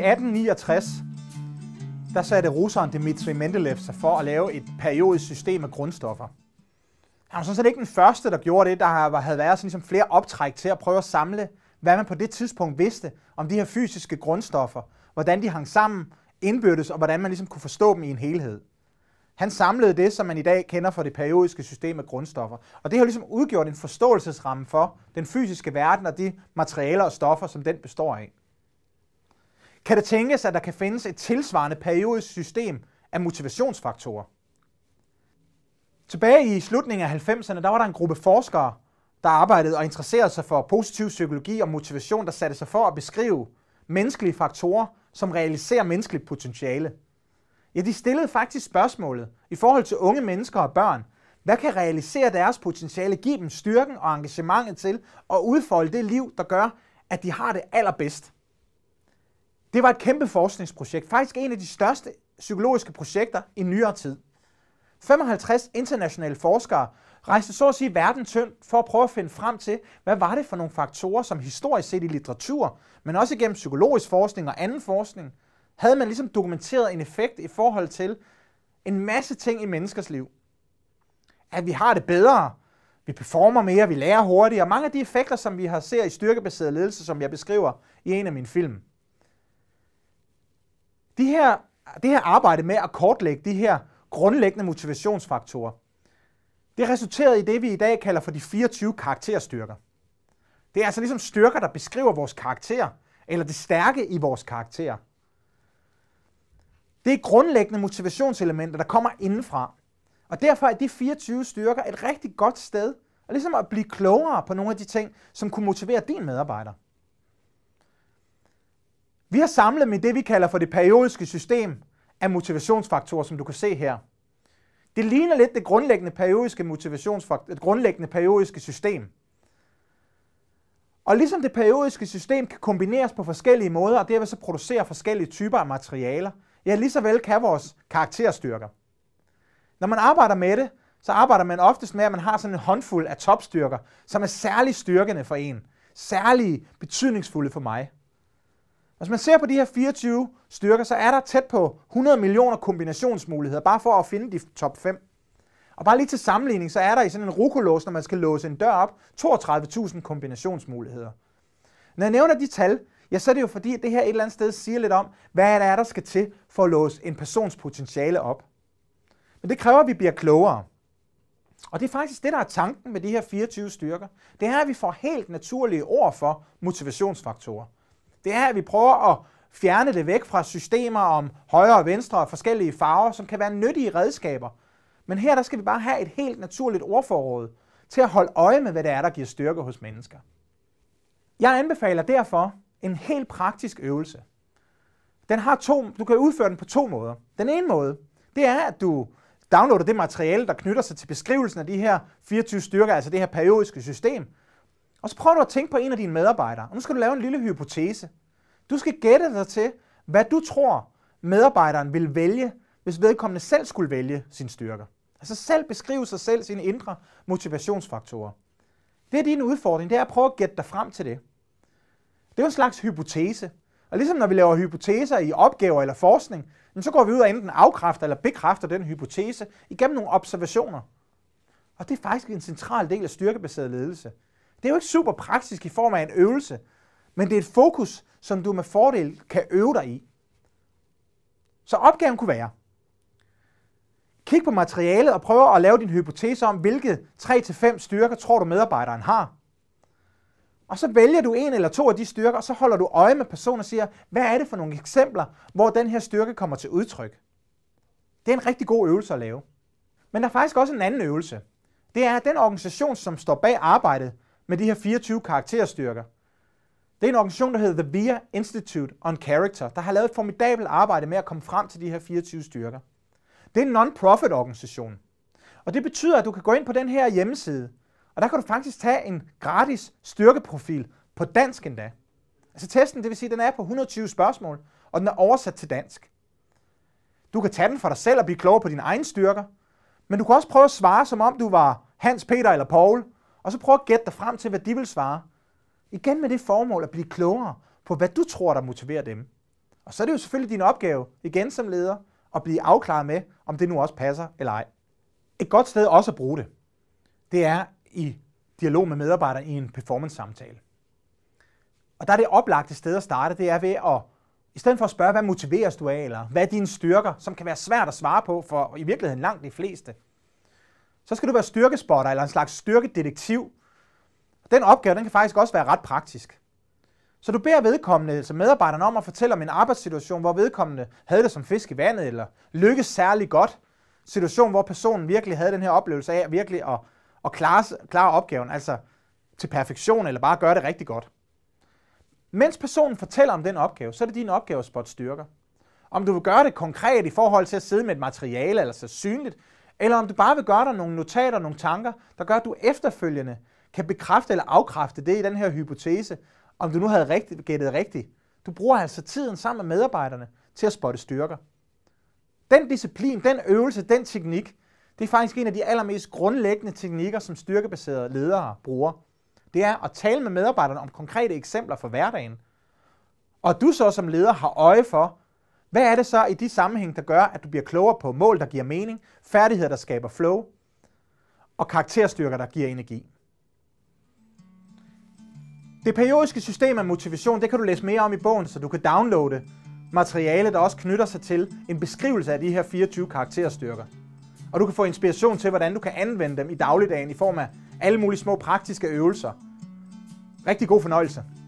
1869, der satte russeren Dmitri Mendeleev sig for at lave et periodisk system af grundstoffer. Han var sådan set ikke den første, der gjorde det. Der havde været sådan ligesom flere optræk til at prøve at samle, hvad man på det tidspunkt vidste om de her fysiske grundstoffer, hvordan de hang sammen, indbyrdes, og hvordan man ligesom kunne forstå dem i en helhed. Han samlede det, som man i dag kender for det periodiske system af grundstoffer. Og det har ligesom udgjort en forståelsesramme for den fysiske verden og de materialer og stoffer, som den består af. Kan det tænkes, at der kan findes et tilsvarende periodisk system af motivationsfaktorer? Tilbage i slutningen af 90'erne, der var der en gruppe forskere, der arbejdede og interesserede sig for positiv psykologi og motivation, der satte sig for at beskrive menneskelige faktorer, som realiserer menneskeligt potentiale. Ja, de stillede faktisk spørgsmålet i forhold til unge mennesker og børn. Hvad kan realisere deres potentiale, give dem styrken og engagementet til at udfolde det liv, der gør, at de har det allerbedst? Det var et kæmpe forskningsprojekt, faktisk en af de største psykologiske projekter i nyere tid. 55 internationale forskere rejste så at sige verden tyndt for at prøve at finde frem til, hvad var det for nogle faktorer, som historisk set i litteratur, men også gennem psykologisk forskning og anden forskning, havde man ligesom dokumenteret en effekt i forhold til en masse ting i menneskers liv. At vi har det bedre, vi performer mere, vi lærer hurtigere, mange af de effekter, som vi har ser i styrkebaseret ledelse, som jeg beskriver i en af mine film de her, det her arbejde med at kortlægge de her grundlæggende motivationsfaktorer, det resulterede i det, vi i dag kalder for de 24 karakterstyrker. Det er altså ligesom styrker, der beskriver vores karakter, eller det stærke i vores karakter. Det er grundlæggende motivationselementer, der kommer indenfra. Og derfor er de 24 styrker et rigtig godt sted, og ligesom at blive klogere på nogle af de ting, som kunne motivere din medarbejder. Vi har samlet med det, vi kalder for det periodiske system af motivationsfaktorer, som du kan se her. Det ligner lidt det grundlæggende periodiske, det grundlæggende periodiske system. Og ligesom det periodiske system kan kombineres på forskellige måder, og derved så producere forskellige typer af materialer, ja, lige så vel kan vores karakterstyrker. Når man arbejder med det, så arbejder man oftest med, at man har sådan en håndfuld af topstyrker, som er særligt styrkende for en, særligt betydningsfulde for mig. Hvis man ser på de her 24 styrker, så er der tæt på 100 millioner kombinationsmuligheder, bare for at finde de top 5. Og bare lige til sammenligning, så er der i sådan en rokolås, når man skal låse en dør op, 32.000 kombinationsmuligheder. Når jeg nævner de tal, ja, så er det jo fordi, at det her et eller andet sted siger lidt om, hvad der er, der skal til for at låse en persons potentiale op. Men det kræver, at vi bliver klogere. Og det er faktisk det, der er tanken med de her 24 styrker. Det er, at vi får helt naturlige ord for motivationsfaktorer. Det er, at vi prøver at fjerne det væk fra systemer om højre og venstre og forskellige farver, som kan være nyttige redskaber. Men her der skal vi bare have et helt naturligt ordforråd til at holde øje med, hvad det er, der giver styrke hos mennesker. Jeg anbefaler derfor en helt praktisk øvelse. Den har to, du kan udføre den på to måder. Den ene måde, det er, at du downloader det materiale, der knytter sig til beskrivelsen af de her 24 styrker, altså det her periodiske system, og så prøver du at tænke på en af dine medarbejdere. Og nu skal du lave en lille hypotese. Du skal gætte dig til, hvad du tror, medarbejderen vil vælge, hvis vedkommende selv skulle vælge sin styrker. Altså selv beskrive sig selv, sine indre motivationsfaktorer. Det er din udfordring, det er at prøve at gætte dig frem til det. Det er jo en slags hypotese. Og ligesom når vi laver hypoteser i opgaver eller forskning, så går vi ud og enten afkræfter eller bekræfter den hypotese igennem nogle observationer. Og det er faktisk en central del af styrkebaseret ledelse. Det er jo ikke super praktisk i form af en øvelse, men det er et fokus, som du med fordel kan øve dig i. Så opgaven kunne være, kig på materialet og prøv at lave din hypotese om, hvilke 3-5 styrker tror du medarbejderen har. Og så vælger du en eller to af de styrker, og så holder du øje med personen og siger, hvad er det for nogle eksempler, hvor den her styrke kommer til udtryk. Det er en rigtig god øvelse at lave. Men der er faktisk også en anden øvelse. Det er, at den organisation, som står bag arbejdet, med de her 24 karakterstyrker. Det er en organisation, der hedder The VIA Institute on Character, der har lavet et formidabelt arbejde med at komme frem til de her 24 styrker. Det er en non-profit organisation. Og det betyder, at du kan gå ind på den her hjemmeside, og der kan du faktisk tage en gratis styrkeprofil på dansk endda. Altså testen, det vil sige, at den er på 120 spørgsmål, og den er oversat til dansk. Du kan tage den for dig selv og blive klogere på dine egne styrker, men du kan også prøve at svare, som om du var Hans, Peter eller Paul, og så prøv at gætte dig frem til, hvad de vil svare. Igen med det formål at blive klogere på, hvad du tror, der motiverer dem. Og så er det jo selvfølgelig din opgave, igen som leder, at blive afklaret med, om det nu også passer eller ej. Et godt sted også at bruge det, det er i dialog med medarbejdere i en performance-samtale. Og der er det oplagte sted at starte, det er ved at, i stedet for at spørge, hvad motiveres du af, eller hvad er dine styrker, som kan være svært at svare på for i virkeligheden langt de fleste, så skal du være styrkespotter eller en slags styrkedetektiv. Den opgave den kan faktisk også være ret praktisk. Så du beder vedkommende, altså medarbejderen, om at fortælle om en arbejdssituation, hvor vedkommende havde det som fisk i vandet, eller lykkes særlig godt. Situation, hvor personen virkelig havde den her oplevelse af virkelig at, at klare, klare opgaven, altså til perfektion, eller bare gøre det rigtig godt. Mens personen fortæller om den opgave, så er det din opgave at spotte styrker. Om du vil gøre det konkret i forhold til at sidde med et materiale, eller så synligt, eller om du bare vil gøre dig nogle notater, nogle tanker, der gør, at du efterfølgende kan bekræfte eller afkræfte det i den her hypotese, om du nu havde rigtigt, gættet rigtigt. Du bruger altså tiden sammen med medarbejderne til at spotte styrker. Den disciplin, den øvelse, den teknik, det er faktisk en af de allermest grundlæggende teknikker, som styrkebaserede ledere bruger. Det er at tale med medarbejderne om konkrete eksempler fra hverdagen. Og du så som leder har øje for, hvad er det så i de sammenhæng, der gør, at du bliver klogere på mål, der giver mening, færdigheder, der skaber flow, og karakterstyrker, der giver energi? Det periodiske system af motivation, det kan du læse mere om i bogen, så du kan downloade materiale, der også knytter sig til en beskrivelse af de her 24 karakterstyrker. Og du kan få inspiration til, hvordan du kan anvende dem i dagligdagen i form af alle mulige små praktiske øvelser. Rigtig god fornøjelse.